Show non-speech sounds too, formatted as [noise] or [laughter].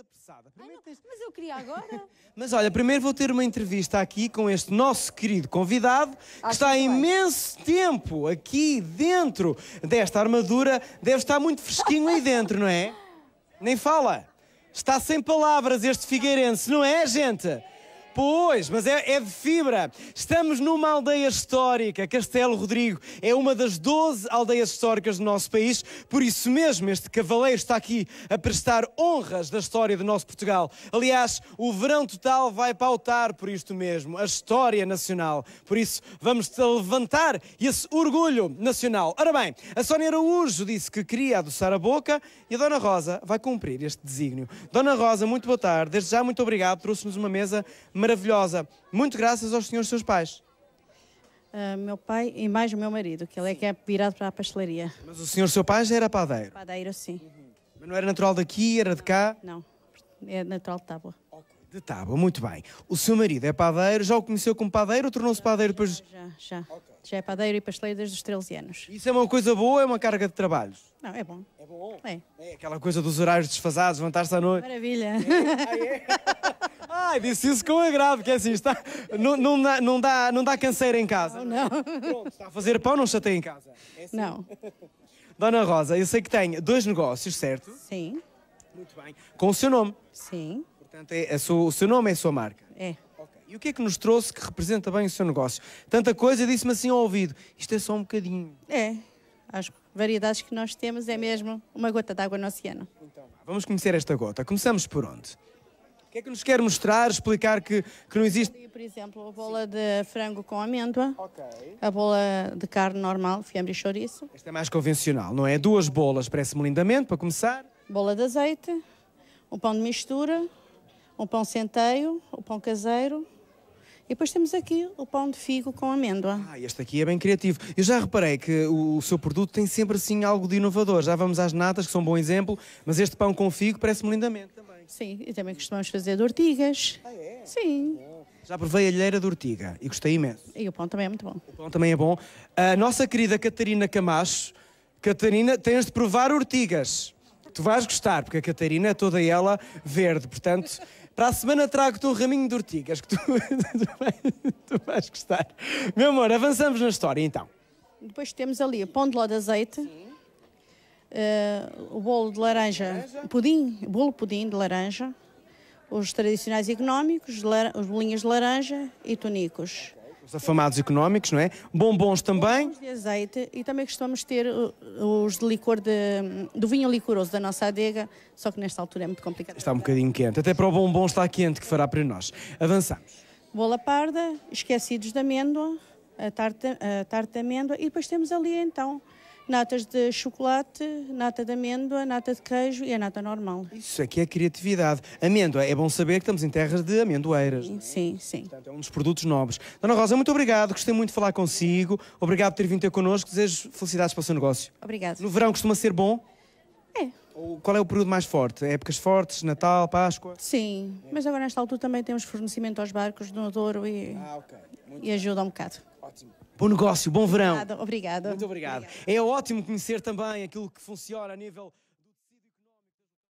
apressada. Ai, não, mas eu queria agora. [laughs] mas olha, primeiro vou ter uma entrevista aqui com este nosso querido convidado, Acho que está há imenso tempo aqui dentro desta armadura. Deve estar muito fresquinho aí dentro, não é? Nem fala. Está sem palavras este figueirense, não é, gente? Pois, mas é, é, de fibra. Estamos numa aldeia histórica. Castelo Rodrigo é uma das 12 aldeias históricas do nosso país. Por isso mesmo, este cavaleiro está aqui a prestar honras da história do nosso Portugal. Aliás, o verão total vai pautar por isto mesmo, a história nacional. Por isso, vamos levantar esse orgulho nacional. Ora bem, a Sónia Araújo disse que queria adoçar a boca e a Dona Rosa vai cumprir este desígnio. Dona Rosa, muito boa tarde. Desde já, muito obrigado. Trouxe-nos uma mesa maravilhosa maravilhosa, muito graças aos senhores seus pais. Uh, meu pai e mais o meu marido, que ele é que é virado para a pastelaria. Mas o senhor seu pai já era padeiro? Padeiro, sim. Uhum. Mas não era natural daqui, era de cá? Não, é natural de Tábua. De Tábua, muito bem. O seu marido é padeiro, já o conheceu como padeiro ou tornou-se padeiro depois? Já, já. Já. Okay. já é padeiro e pasteleiro desde os 13 anos. Isso é uma coisa boa ou é uma carga de trabalhos? Não, é bom. É bom? É. é aquela coisa dos horários desfasados, levantar-se à noite. Maravilha. É. Ah, é? [laughs] Ai, disse isso com agrado, que é assim, está, não, não, dá, não, dá, não dá canseira em casa. Não, não. Pronto, está a fazer pão, não chatei em casa. É assim. Não. Dona Rosa, eu sei que tem dois negócios, certo? Sim. Muito bem. Com o seu nome? Sim. Portanto, é, sua, o seu nome é a sua marca? É. Okay. E o que é que nos trouxe que representa bem o seu negócio? Tanta coisa, disse-me assim ao ouvido, isto é só um bocadinho. É, as variedades que nós temos é mesmo uma gota d'água no oceano. Então, vamos conhecer esta gota. Começamos por onde? O que é que nos quer mostrar, explicar que, que não existe? Por exemplo, a bola de frango com amêndoa, okay. a bola de carne normal, fiambre e chouriço. Esta é mais convencional, não é? Duas bolas, parece-me lindamente, para começar. Bola de azeite, um pão de mistura, um pão centeio, o um pão caseiro. E depois temos aqui o pão de figo com amêndoa. Ah, este aqui é bem criativo. Eu já reparei que o, o seu produto tem sempre assim algo de inovador. Já vamos às natas, que são um bom exemplo, mas este pão com figo parece-me lindamente também. Sim, e também costumamos fazer de ortigas. Ah, é? Sim. Já provei a alheira de ortiga e gostei imenso. E o pão também é muito bom. O pão também é bom. A nossa querida Catarina Camacho. Catarina, tens de provar ortigas. Tu vais gostar, porque a Catarina é toda ela verde, portanto... Para a semana trago-te um raminho de ortigas que tu, [laughs] tu, vais, tu vais gostar. Meu amor, avançamos na história então. Depois temos ali o pão de ló de azeite. Sim uh, o bolo de laranja, pudim, bolo pudim de laranja, os tradicionais económicos, os bolinhos de laranja e tonicos. Os afamados económicos, não é? Bombons também. Bombons de azeite e também costumamos ter eh, os de licor de, do vinho licoroso da nossa adega, só que nesta altura é muito complicado. Está um bocadinho quente, até para o bombom está quente que fará para nós. Avançamos. Bola parda, esquecidos de amêndoa, a tarte a tarte de amêndoa e depois temos ali então natas de chocolate, nata de amêndoa, nata de queijo e a nata normal. Isso aqui é, é criatividade. Amêndoa, é bom saber que estamos em terras de amendoeiras. Sim, é? sim, sim. Portanto, é um dos produtos nobres. Dona Rosa, muito obrigado, gostei muito de falar consigo. Obrigado por ter vindo ter connosco. Desejo felicidades para o seu negócio. Obrigado. No verão costuma ser bom? É. Qual é o período mais forte? Épocas fortes, Natal, Páscoa? Sim, mas agora nesta altura também temos fornecimento aos barcos do Douro e, ah, okay. e ajuda um bocado. Ótimo. Bom negócio, bom verão. Obrigada, Muito obrigado. É ótimo conhecer também aquilo que funciona a nível.